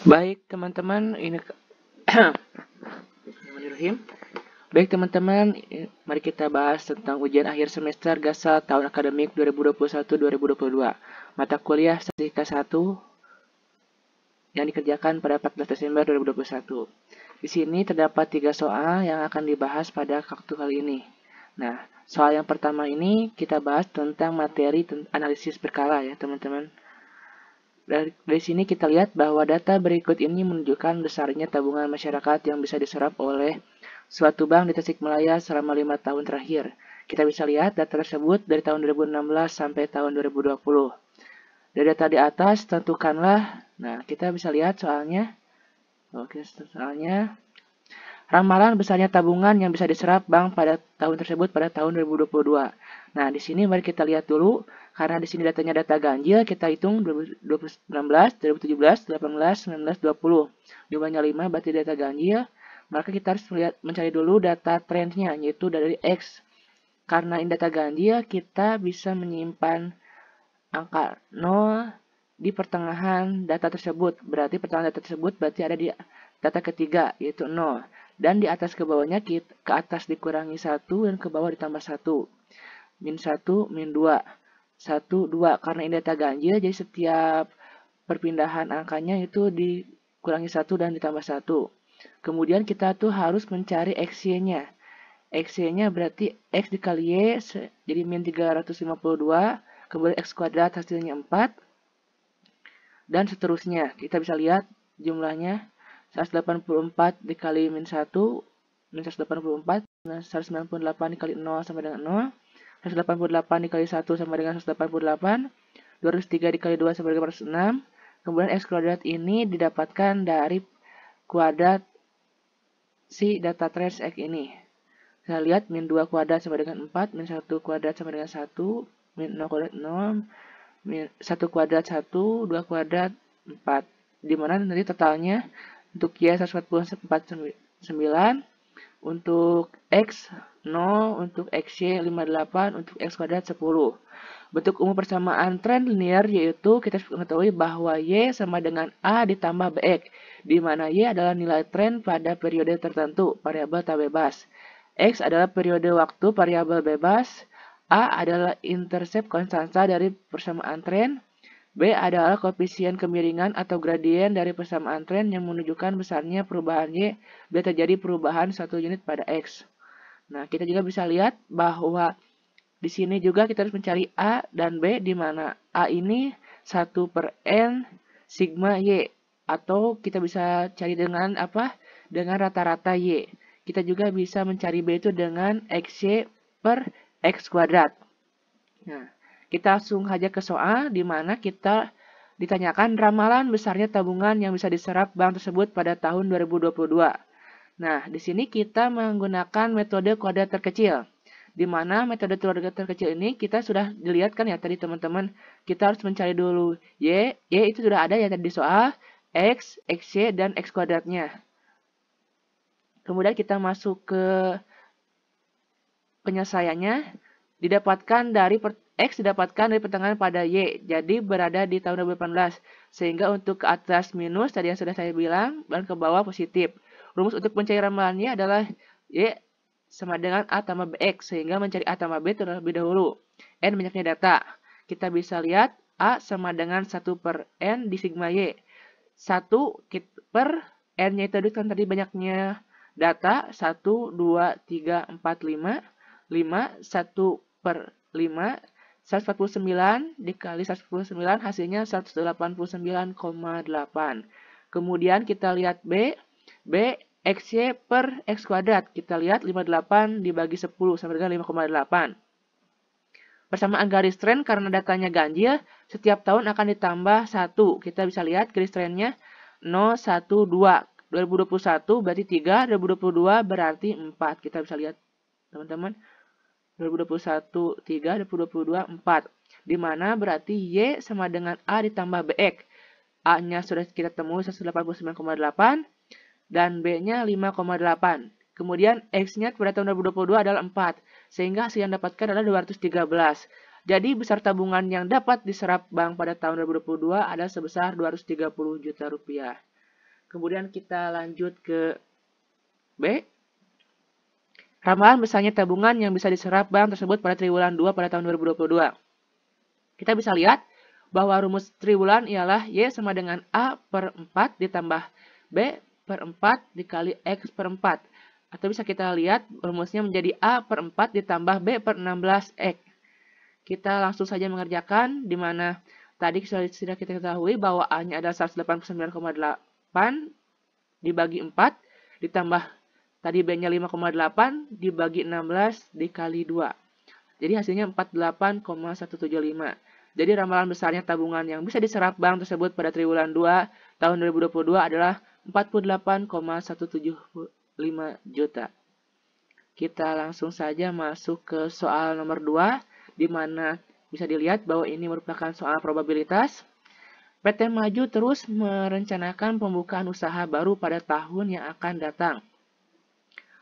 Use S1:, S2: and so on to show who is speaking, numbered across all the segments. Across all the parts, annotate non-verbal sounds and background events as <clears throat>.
S1: Baik teman-teman, ini Baik teman-teman, mari kita bahas tentang ujian akhir semester GASA tahun akademik 2021-2022. Mata kuliah Statistika 1 yang dikerjakan pada 14 Desember 2021. Di sini terdapat tiga soal yang akan dibahas pada waktu kali ini. Nah, soal yang pertama ini kita bahas tentang materi analisis berkala ya teman-teman. Dari, dari sini kita lihat bahwa data berikut ini menunjukkan besarnya tabungan masyarakat yang bisa diserap oleh suatu bank di Tasikmalaya selama lima tahun terakhir. Kita bisa lihat data tersebut dari tahun 2016 sampai tahun 2020. Dari data di atas, tentukanlah. Nah, kita bisa lihat soalnya. Oke, soalnya. Ramalan besarnya tabungan yang bisa diserap bank pada tahun tersebut pada tahun 2022. Nah, di sini mari kita lihat dulu karena di sini datanya data ganjil, kita hitung 2019, 2017, 18, 19, 20. Jumlahnya 5, berarti data ganjil. Maka kita harus melihat, mencari dulu data trendnya, yaitu dari X. Karena ini data ganjil, kita bisa menyimpan angka 0 di pertengahan data tersebut. Berarti pertengahan data tersebut berarti ada di data ketiga, yaitu 0 dan di atas ke bawahnya ke atas dikurangi 1 dan ke bawah ditambah 1. Min 1, min 2. 1, 2. Karena ini data ganjil, jadi setiap perpindahan angkanya itu dikurangi 1 dan ditambah 1. Kemudian kita tuh harus mencari XY-nya. XY-nya berarti X dikali Y, jadi min 352, kemudian X kuadrat hasilnya 4, dan seterusnya. Kita bisa lihat jumlahnya 184 dikali min 1, min 184, 198 dikali 0 sampai dengan 0, 188 dikali 1 sama dengan 188, 203 dikali 2 sama dengan 106. Kemudian X kuadrat ini didapatkan dari kuadrat si data trace X ini. Kita lihat min 2 kuadrat sama dengan 4, min 1 kuadrat sama dengan 1, min 0 kuadrat 0, min 1 kuadrat 1, 2 kuadrat 4. Dimana nanti totalnya untuk Y 149 untuk X 0, untuk XY 58, untuk X kuadrat 10. Bentuk umum persamaan trend linear yaitu kita mengetahui bahwa Y sama dengan A ditambah BX, di mana Y adalah nilai trend pada periode tertentu, variabel tak bebas. X adalah periode waktu variabel bebas, A adalah intercept konstansa dari persamaan trend. B adalah koefisien kemiringan atau gradien dari persamaan tren yang menunjukkan besarnya perubahan Y bila terjadi perubahan satu unit pada X. Nah, kita juga bisa lihat bahwa di sini juga kita harus mencari A dan B di mana A ini 1 per N sigma Y atau kita bisa cari dengan apa? Dengan rata-rata Y. Kita juga bisa mencari B itu dengan XY per X kuadrat. Nah, kita langsung saja ke soal di mana kita ditanyakan ramalan besarnya tabungan yang bisa diserap bank tersebut pada tahun 2022. Nah, di sini kita menggunakan metode kuadrat terkecil. Di mana metode kuadrat terkecil ini kita sudah dilihatkan ya tadi teman-teman. Kita harus mencari dulu Y, Y itu sudah ada ya tadi di soal, X, XY, dan X kuadratnya. Kemudian kita masuk ke penyelesaiannya didapatkan dari X didapatkan dari pertengahan pada Y, jadi berada di tahun 2018. Sehingga untuk ke atas minus, tadi yang sudah saya bilang, dan ke bawah positif. Rumus untuk mencari ramalannya adalah Y sama dengan A tambah BX, sehingga mencari A tambah B terlebih dahulu. N banyaknya data. Kita bisa lihat A sama dengan 1 per N di sigma Y. 1 per N-nya itu kan tadi banyaknya data 1, 2, 3, 4, 5, 5, 1 per 5, 149 dikali 149 hasilnya 189,8. Kemudian kita lihat B. B XY per X kuadrat. Kita lihat 58 dibagi 10 sama dengan 5,8. Persamaan garis tren karena datanya ganjil, setiap tahun akan ditambah 1. Kita bisa lihat garis trennya 0, 1, 2. 2021 berarti 3, 2022 berarti 4. Kita bisa lihat, teman-teman. 2021 3, 2022 4. Di mana berarti Y sama dengan A ditambah BX. A-nya sudah kita temui 189,8 dan B-nya 5,8. Kemudian X-nya pada tahun 2022 adalah 4, sehingga hasil yang dapatkan adalah 213. Jadi besar tabungan yang dapat diserap bank pada tahun 2022 ada sebesar 230 juta rupiah. Kemudian kita lanjut ke B. Ramalan besarnya tabungan yang bisa diserap bank tersebut pada triwulan 2 pada tahun 2022. Kita bisa lihat bahwa rumus triwulan ialah Y sama dengan A per 4 ditambah B per 4 dikali X per 4. Atau bisa kita lihat rumusnya menjadi A per 4 ditambah B per 16X. Kita langsung saja mengerjakan di mana tadi sudah, sudah kita ketahui bahwa A-nya adalah 189,8 dibagi 4 ditambah Tadi B-nya 5,8 dibagi 16 dikali 2. Jadi hasilnya 48,175. Jadi ramalan besarnya tabungan yang bisa diserap bank tersebut pada triwulan 2 tahun 2022 adalah 48,175 juta. Kita langsung saja masuk ke soal nomor 2 di mana bisa dilihat bahwa ini merupakan soal probabilitas. PT Maju terus merencanakan pembukaan usaha baru pada tahun yang akan datang.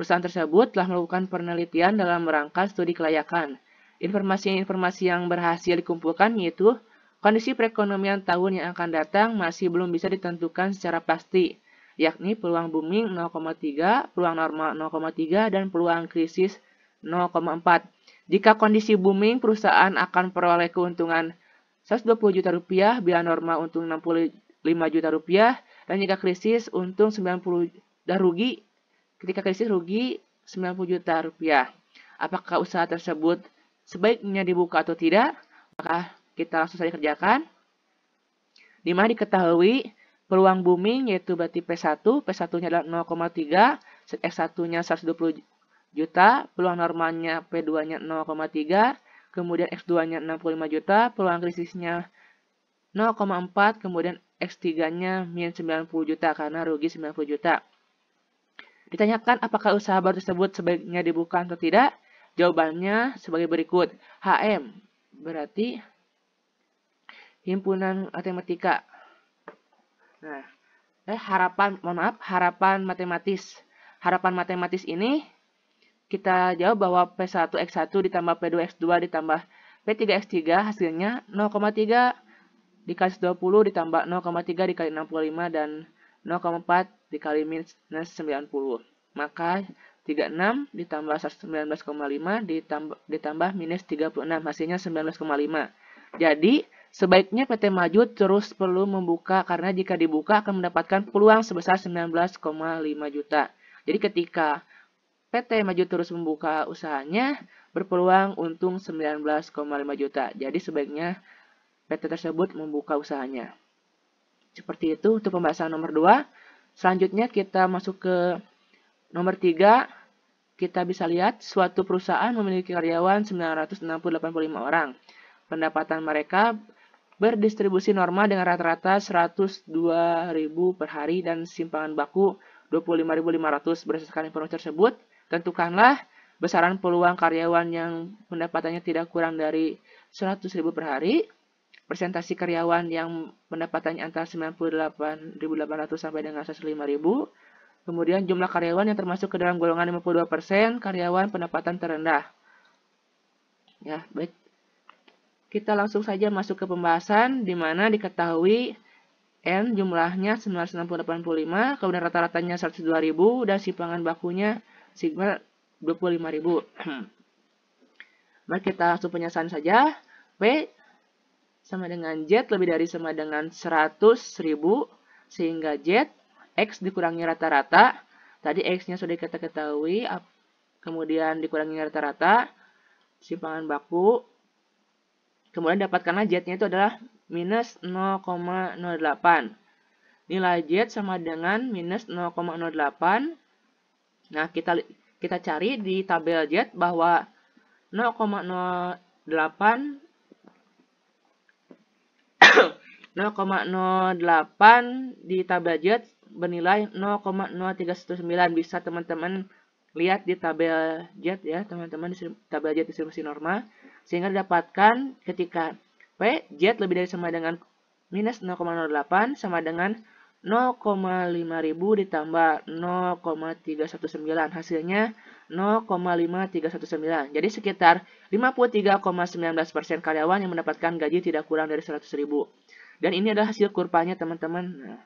S1: Perusahaan tersebut telah melakukan penelitian dalam rangka studi kelayakan. Informasi-informasi yang berhasil dikumpulkan yaitu kondisi perekonomian tahun yang akan datang masih belum bisa ditentukan secara pasti, yakni peluang booming 0,3, peluang normal 0,3, dan peluang krisis 0,4. Jika kondisi booming, perusahaan akan peroleh keuntungan 120 juta rupiah, bila normal untung 65 juta rupiah, dan jika krisis untung 90 dan rugi ketika krisis rugi 90 juta rupiah. Apakah usaha tersebut sebaiknya dibuka atau tidak? Maka kita langsung saja kerjakan. Di diketahui peluang booming yaitu berarti P1, P1-nya adalah 0,3, set X1-nya 120 juta, peluang normalnya P2-nya 0,3, kemudian X2-nya 65 juta, peluang krisisnya 0,4, kemudian X3-nya min 90 juta karena rugi 90 juta. Ditanyakan apakah usaha baru tersebut sebaiknya dibuka atau tidak, jawabannya sebagai berikut. HM berarti himpunan matematika. Nah, eh harapan, mohon maaf, harapan matematis. Harapan matematis ini kita jawab bahwa P1X1 ditambah P2X2 ditambah P3X3 hasilnya 0,3 dikali 20 ditambah 0,3 dikali 65 dan 0,4 dikali minus 90. Maka 36 ditambah 19,5 ditambah, ditambah minus 36, hasilnya 19,5. Jadi, sebaiknya PT Maju terus perlu membuka karena jika dibuka akan mendapatkan peluang sebesar 19,5 juta. Jadi ketika PT Maju terus membuka usahanya, berpeluang untung 19,5 juta. Jadi sebaiknya PT tersebut membuka usahanya. Seperti itu untuk pembahasan nomor 2. Selanjutnya kita masuk ke nomor 3. Kita bisa lihat suatu perusahaan memiliki karyawan 9685 orang. Pendapatan mereka berdistribusi normal dengan rata-rata 102.000 per hari dan simpangan baku 25.500 berdasarkan informasi tersebut. Tentukanlah besaran peluang karyawan yang pendapatannya tidak kurang dari 100.000 per hari Presentasi karyawan yang pendapatannya antara 98.800 sampai dengan 105.000. Kemudian jumlah karyawan yang termasuk ke dalam golongan 52% karyawan pendapatan terendah. Ya, baik. Kita langsung saja masuk ke pembahasan di mana diketahui N jumlahnya 9685, kemudian rata-ratanya 102.000 dan simpangan bakunya sigma 25.000. <clears throat> Mari kita langsung penyelesaian saja. P sama dengan Z lebih dari sama dengan 100 ribu, sehingga Z, X dikurangi rata-rata, tadi X-nya sudah kita ketahui, kemudian dikurangi rata-rata, simpangan baku, kemudian dapatkanlah Z-nya itu adalah minus 0,08. Nilai Z sama dengan minus 0,08. Nah, kita kita cari di tabel Z bahwa 0,08 0,08 di tabel jet bernilai 0,039 bisa teman-teman lihat di tabel jet ya teman-teman di tabel jet distribusi normal sehingga didapatkan ketika P jet lebih dari sama dengan minus 0,08 sama dengan 0,5000 ditambah 0,319 hasilnya 0,5319 jadi sekitar 53,19% karyawan yang mendapatkan gaji tidak kurang dari 100.000 dan ini adalah hasil kurvanya teman-teman nah,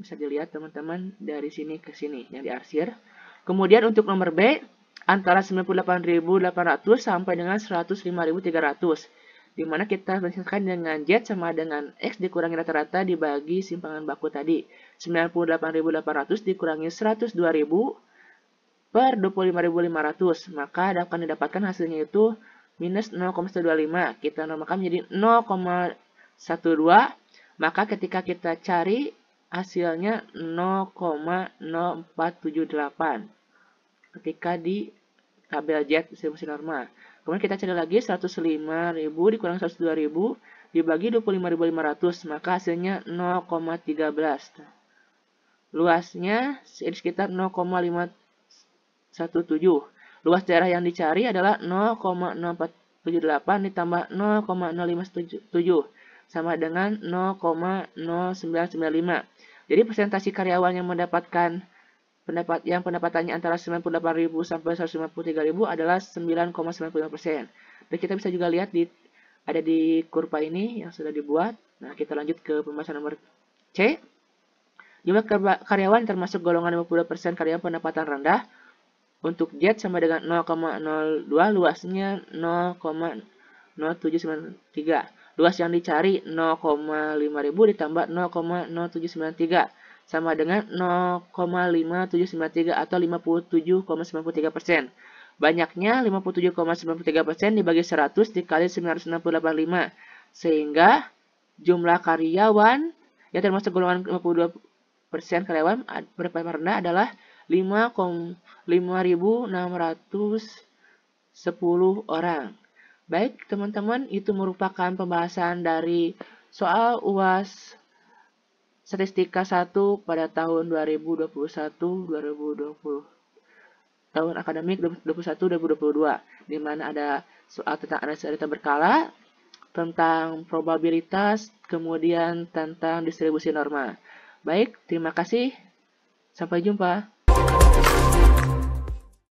S1: bisa dilihat teman-teman dari sini ke sini yang diarsir kemudian untuk nomor B antara 98.800 sampai dengan 105.300 di mana kita menyelesaikan dengan Z sama dengan X dikurangi rata-rata dibagi simpangan baku tadi. 98.800 dikurangi 102.000 per 25.500. Maka akan didapatkan hasilnya itu minus 0,125. Kita namakan menjadi 0,12. Maka ketika kita cari hasilnya 0,0478 ketika di tabel Z distribusi normal. Kemudian kita cari lagi 105.000 dikurang 102.000 dibagi 25.500 maka hasilnya 0,13. Luasnya sekitar 0,517. Luas daerah yang dicari adalah 0,0478 ditambah 0,0577 sama dengan 0,0995. Jadi presentasi karyawan yang mendapatkan pendapat yang pendapatannya antara 98.000 sampai 153.000 adalah 9,95%. Dan kita bisa juga lihat di ada di kurva ini yang sudah dibuat. Nah, kita lanjut ke pembahasan nomor C. Jumlah karyawan termasuk golongan 50% persen karyawan pendapatan rendah untuk jet sama dengan 0,02 luasnya 0,0793. Luas yang dicari 0,5000 ditambah 0,0793 sama dengan 0,5793 atau 57,93 persen. Banyaknya 57,93 persen dibagi 100 dikali 968,5 sehingga jumlah karyawan yang termasuk golongan 52 persen karyawan berpengaruh rendah adalah 5,5.610 orang. Baik, teman-teman, itu merupakan pembahasan dari soal UAS Statistika 1 pada tahun 2021-2020 tahun akademik 2021-2022 di mana ada soal tentang analisis data berkala, tentang probabilitas, kemudian tentang distribusi norma. Baik, terima kasih. Sampai jumpa.